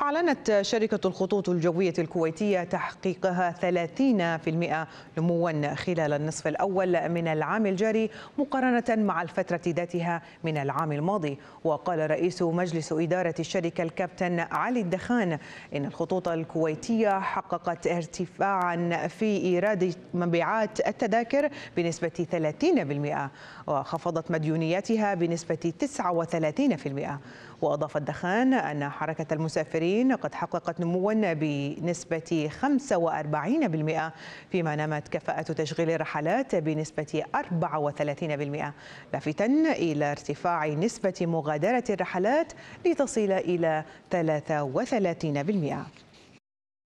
أعلنت شركة الخطوط الجوية الكويتية تحقيقها 30% نموا خلال النصف الأول من العام الجاري مقارنة مع الفترة ذاتها من العام الماضي وقال رئيس مجلس إدارة الشركة الكابتن علي الدخان إن الخطوط الكويتية حققت ارتفاعا في إيراد مبيعات التذاكر بنسبة 30% وخفضت مديونياتها بنسبة 39% وأضاف الدخان أن حركة المسافرين المسافرين قد حققت نموا بنسبة 45% فيما نمت كفاءة تشغيل الرحلات بنسبة 34% لافتا إلى ارتفاع نسبة مغادرة الرحلات لتصل إلى 33%